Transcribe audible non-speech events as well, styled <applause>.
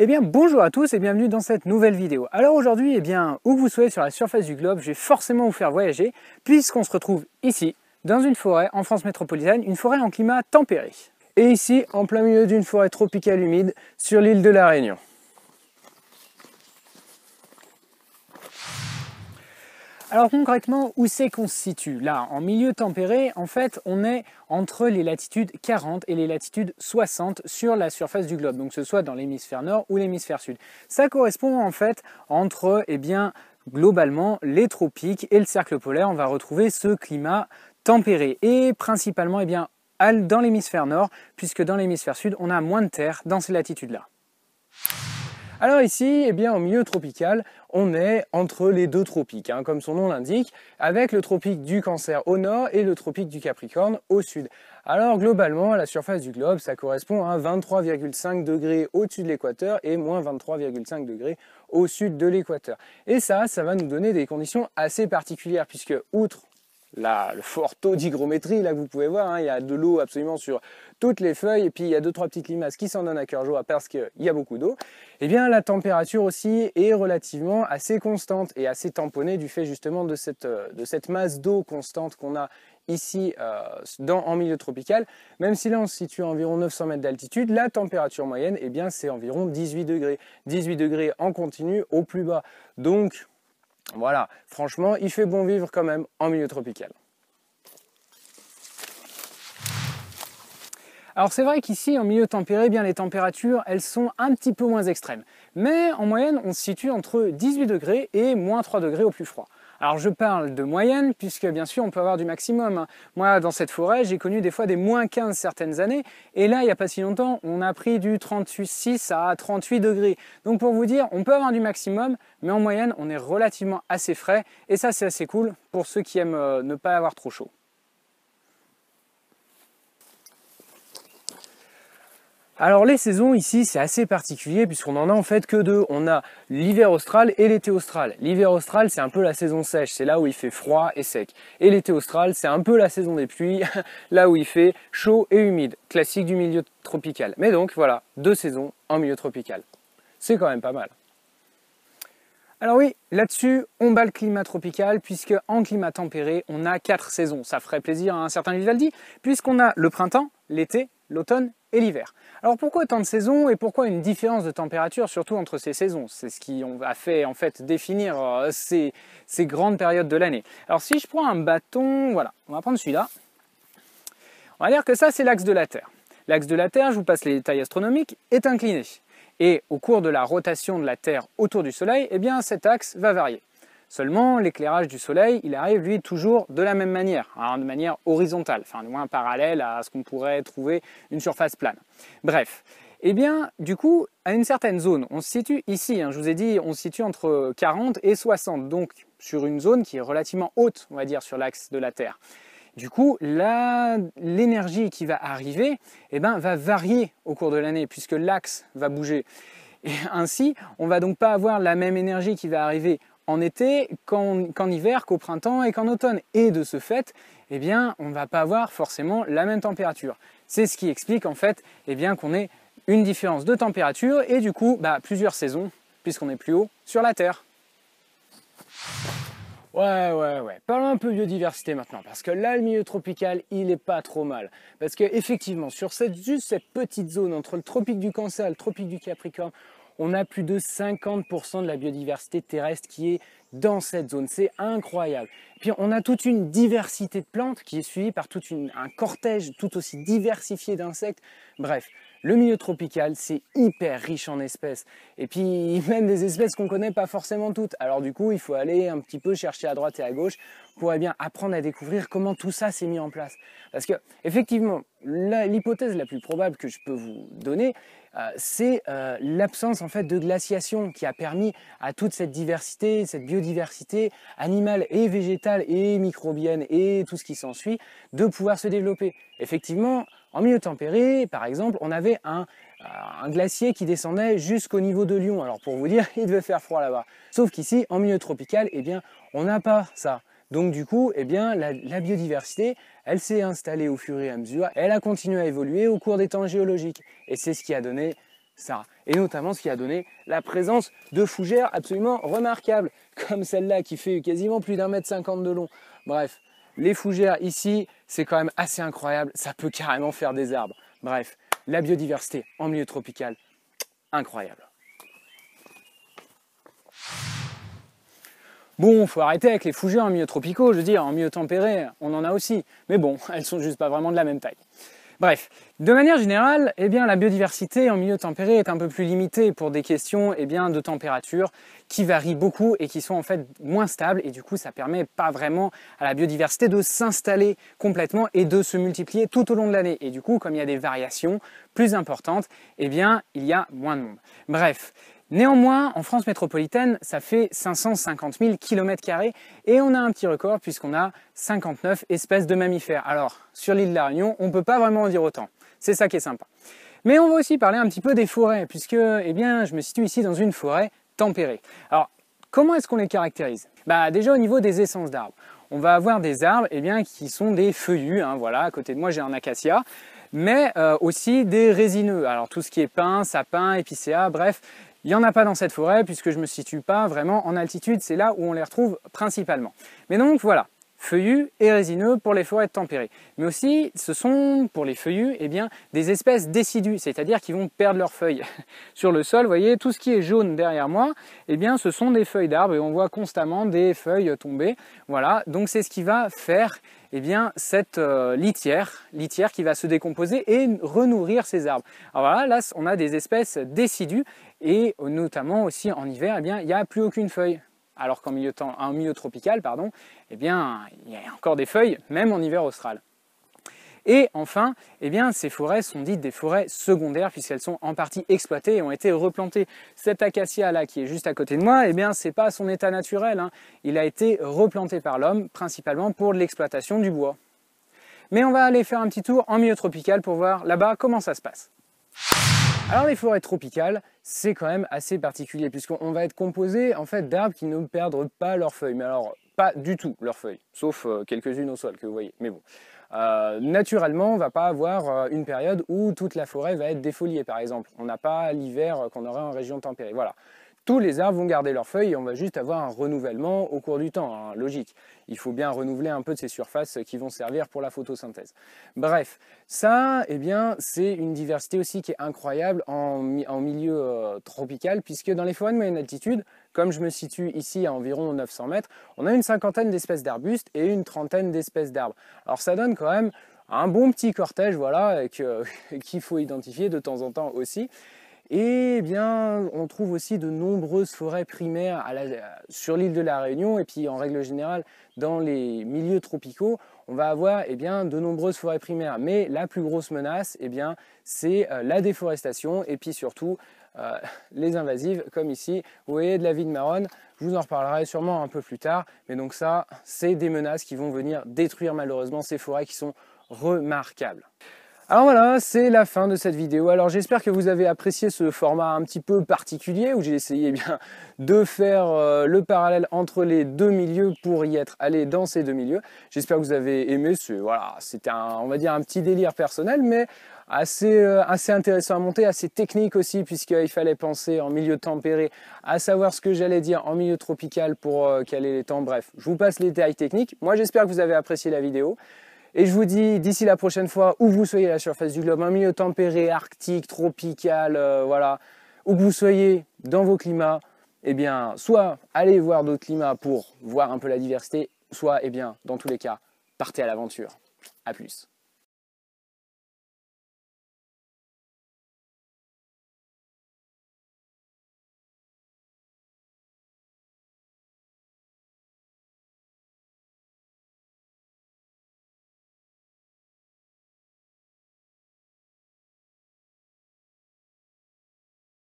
Eh bien bonjour à tous et bienvenue dans cette nouvelle vidéo. Alors aujourd'hui, eh bien, où que vous soyez sur la surface du globe, je vais forcément vous faire voyager puisqu'on se retrouve ici, dans une forêt en France métropolitaine, une forêt en climat tempéré. Et ici, en plein milieu d'une forêt tropicale humide sur l'île de la Réunion. Alors concrètement, où c'est qu'on se situe Là, en milieu tempéré, en fait, on est entre les latitudes 40 et les latitudes 60 sur la surface du globe, donc que ce soit dans l'hémisphère nord ou l'hémisphère sud. Ça correspond en fait entre, eh bien, globalement, les tropiques et le cercle polaire. On va retrouver ce climat tempéré et principalement, eh bien, dans l'hémisphère nord, puisque dans l'hémisphère sud, on a moins de terre dans ces latitudes-là. Alors ici, eh bien, en milieu tropical, on est entre les deux tropiques, hein, comme son nom l'indique, avec le tropique du cancer au nord et le tropique du capricorne au sud. Alors globalement, à la surface du globe, ça correspond à 23,5 degrés au-dessus de l'équateur et moins 23,5 degrés au sud de l'équateur. Et ça, ça va nous donner des conditions assez particulières, puisque outre la, le fort taux d'hygrométrie, là que vous pouvez voir, hein. il y a de l'eau absolument sur toutes les feuilles, et puis il y a deux trois petites limaces qui s'en donnent à cœur joie parce qu'il y a beaucoup d'eau, et eh bien la température aussi est relativement assez constante et assez tamponnée du fait justement de cette, euh, masse d'eau constante qu'on a ici euh, dans, en milieu tropical, même si là on se situe à environ 900 mètres d'altitude, la température moyenne, eh bien c'est environ 18 degrés. 18 degrés en continu au plus bas. Donc voilà, franchement, il fait bon vivre quand même en milieu tropical. Alors c'est vrai qu'ici, en milieu tempéré, eh bien les températures, elles sont un petit peu moins extrêmes. Mais en moyenne, on se situe entre 18 degrés et moins 3 degrés au plus froid. Alors je parle de moyenne, puisque bien sûr on peut avoir du maximum. Hein. Moi, dans cette forêt, j'ai connu des fois des moins 15 certaines années, et là, il n'y a pas si longtemps, on a pris du 38,6 à 38 degrés. Donc pour vous dire, on peut avoir du maximum, mais en moyenne, on est relativement assez frais, et ça c'est assez cool pour ceux qui aiment euh, ne pas avoir trop chaud. Alors les saisons ici c'est assez particulier puisqu'on en a en fait que deux. On a l'hiver austral et l'été austral. L'hiver austral c'est un peu la saison sèche, c'est là où il fait froid et sec. Et l'été austral c'est un peu la saison des pluies, <laughs> là où il fait chaud et humide, classique du milieu tropical. Mais donc voilà, deux saisons en milieu tropical. C'est quand même pas mal. Alors oui, là-dessus, on bat le climat tropical, puisque en climat tempéré, on a quatre saisons. Ça ferait plaisir à un certain Vivaldi, puisqu'on a le printemps, l'été, l'automne et l'hiver. Alors pourquoi tant de saisons et pourquoi une différence de température surtout entre ces saisons C'est ce qui a fait en fait définir euh, ces, grandes périodes de l'année. Alors si je prends un bâton, voilà, on va prendre celui-là. On va dire que ça c'est l'axe de la Terre. L'axe de la Terre, je vous passe les détails astronomiques, est incliné. Et au cours de la rotation de la Terre autour du Soleil, eh bien cet axe va varier. Seulement, l'éclairage du soleil, il arrive lui toujours de la même manière, hein, de manière horizontale, enfin du moins parallèle à ce qu'on pourrait trouver une surface plane. Bref, eh bien, du coup, à une certaine zone, on se situe ici, hein, je vous ai dit, on se situe entre 40 et 60, donc sur une zone qui est relativement haute, on va dire, sur l'axe de la Terre. Du coup, l'énergie qui va arriver eh ben, va varier au cours de l'année, puisque l'axe va bouger. Et ainsi, on va donc pas avoir la même énergie qui va arriver en été qu'en hiver, qu'au printemps et qu'en automne. Et de ce fait, eh bien, on ne va pas avoir forcément la même température. C'est ce qui explique en fait eh bien, qu'on ait une différence de température et du coup bah, plusieurs saisons, puisqu'on est plus haut sur la Terre. Ouais, ouais, ouais. Parlons un peu biodiversité maintenant, parce que là, le milieu tropical, il est pas trop mal. Parce que effectivement, sur cette, cette petite zone entre le tropique du Cancer et le tropique du Capricorne, on a plus de 50% de la biodiversité terrestre qui est dans cette zone. C'est incroyable. Puis on a toute une diversité de plantes qui est suivie par tout un cortège tout aussi diversifié d'insectes. Bref, le milieu tropical, c'est hyper riche en espèces. Et puis, <laughs> même des espèces qu'on connaît pas forcément toutes. Alors du coup, il faut aller un petit peu chercher à droite et à gauche pour eh bien, apprendre à découvrir comment tout ça s'est mis en place. Parce que, effectivement, l'hypothèse la, plus probable que je peux vous donner, euh, c'est euh, l'absence en fait de glaciation qui a permis à toute cette diversité, cette biodiversité animale et végétale et microbienne et tout ce qui s'ensuit de pouvoir se développer. Effectivement, en milieu tempéré, par exemple, on avait euh, un, glacier qui descendait jusqu'au niveau de Lyon. Alors pour vous dire, <laughs> il devait faire froid là-bas. Sauf qu'ici, en milieu tropical, eh bien, on n'a pas ça. Donc du coup, eh bien, la, la biodiversité, elle s'est installée au fur et à mesure, elle a continué à évoluer au cours des temps géologiques. Et c'est ce qui a donné ça. Et notamment ce qui a donné la présence de fougères absolument remarquables, <laughs> comme celle-là qui fait quasiment plus d'un mètre cinquante de long. Bref, les fougères ici, c'est quand même assez incroyable, ça peut carrément faire des arbres. Bref, la biodiversité en milieu tropical, incroyable. Bon, faut arrêter avec les fougères en milieu tropicaux, je veux dire, en milieu tempéré, on en a aussi. Mais bon, <laughs> elles sont juste pas vraiment de la même taille. Bref, de manière générale, eh la biodiversité en milieu tempéré est un peu plus limitée pour des questions eh de température qui varient beaucoup et qui sont en fait moins stables et du coup ça permet pas vraiment à la biodiversité de s'installer complètement et de se multiplier tout au long de l'année. Et du coup, comme il y a des variations plus importantes, eh bien, il y a moins de monde. Bref, Néanmoins, en France métropolitaine, ça fait 550 000 km et on a un petit record puisqu'on a 59 espèces de mammifères. Alors, sur l'île de la Réunion, on ne peut pas vraiment en dire autant. C'est ça qui est sympa. Mais on va aussi parler un petit peu des forêts puisque, eh bien, je me situe ici dans une forêt tempérée. Alors, comment est-ce qu'on les caractérise Bah, déjà au niveau des essences d'arbres. On va avoir des arbres eh bien, qui sont des feuillus, hein, voilà, à côté de moi j'ai un acacia mais euh, aussi des résineux. Alors tout ce qui est pin, sapin, épicéa, bref, il n'y en a pas dans cette forêt puisque je ne me situe pas vraiment en altitude, c'est là où on les retrouve principalement. Mais donc voilà, feuillus et résineux pour les forêts tempérées. Mais aussi, ce sont pour les feuillus eh bien, des espèces décidues, c'est-à-dire qui vont perdre leurs feuilles. <laughs> Sur le sol, vous voyez, tout ce qui est jaune derrière moi, eh bien, ce sont des feuilles d'arbres et on voit constamment des feuilles tomber. Voilà, donc c'est ce qui va faire eh bien, cette euh, litière, litière qui va se décomposer et renourrir ces arbres. Alors voilà, là, on a des espèces décidues et euh, notamment aussi en hiver, eh il n'y a plus aucune feuille. Alors qu'en milieu, en milieu tropical, pardon, eh bien, il y a encore des feuilles, même en hiver austral. Et enfin, eh ces forêts sont dites des forêts secondaires puisqu'elles sont en partie exploitées et ont été replantées. Cette acacia là qui est juste à côté de moi, ce bien, c'est pas son état naturel. Hein. Il a été replanté par l'homme principalement pour l'exploitation du bois. Mais on va aller faire un petit tour en milieu tropical pour voir là-bas comment ça se passe. Alors les forêts tropicales, c'est quand même assez particulier puisqu'on va être composé en fait d'arbres qui ne perdent pas leurs feuilles, mais alors pas du tout leurs feuilles, sauf euh, quelques-unes au sol que vous voyez. Mais bon, euh, naturellement, on ne va pas avoir euh, une période où toute la forêt va être défoliée par exemple. On n'a pas l'hiver qu'on aurait en région tempérée. Voilà tous les arbres vont garder leurs feuilles et on va juste avoir un renouvellement au cours du temps, hein, logique. Il faut bien renouveler un peu de ces surfaces qui vont servir pour la photosynthèse. Bref, ça, eh bien, c'est une diversité aussi qui est incroyable en, milieu euh, tropical, puisque dans les forêts de moyenne altitude, comme je me situe ici à environ 900 mètres, on a une cinquantaine d'espèces d'arbustes et une trentaine d'espèces d'arbres. Alors ça donne quand même un bon petit cortège, voilà, <laughs> qu'il faut identifier de temps en temps aussi. Et eh bien, on trouve aussi de nombreuses forêts primaires sur l'île de la Réunion et puis en règle générale dans les milieux tropicaux, on va avoir eh de nombreuses forêts primaires. Mais la plus grosse menace, eh c'est euh, la déforestation et puis surtout euh, <laughs> les invasives comme ici. Vous voyez de la vigne marronne, je vous en reparlerai sûrement un peu plus tard. Mais donc ça, c'est des menaces qui vont venir détruire malheureusement ces forêts qui sont remarquables. Alors voilà, c'est la fin de cette vidéo. Alors j'espère que vous avez apprécié ce format un petit peu particulier où j'ai essayé eh bien de faire euh, le parallèle entre les deux milieux pour y être allé dans ces deux milieux. J'espère que vous avez aimé. Ce, voilà, c'était un, on va dire un petit délire personnel, mais assez, euh, assez intéressant à monter, assez technique aussi, puisqu'il fallait penser en milieu tempéré, à savoir ce que j'allais dire en milieu tropical pour euh, caler les temps. Bref, je vous passe les détails techniques. Moi, j'espère que vous avez apprécié la vidéo. Et je vous dis, d'ici la prochaine fois, où vous soyez à la surface du globe, un milieu tempéré, arctique, tropical, euh, voilà, où que vous soyez dans vos climats, eh bien, soit allez voir d'autres climats pour voir un peu la diversité, soit, eh bien, dans tous les cas, partez à l'aventure. À plus.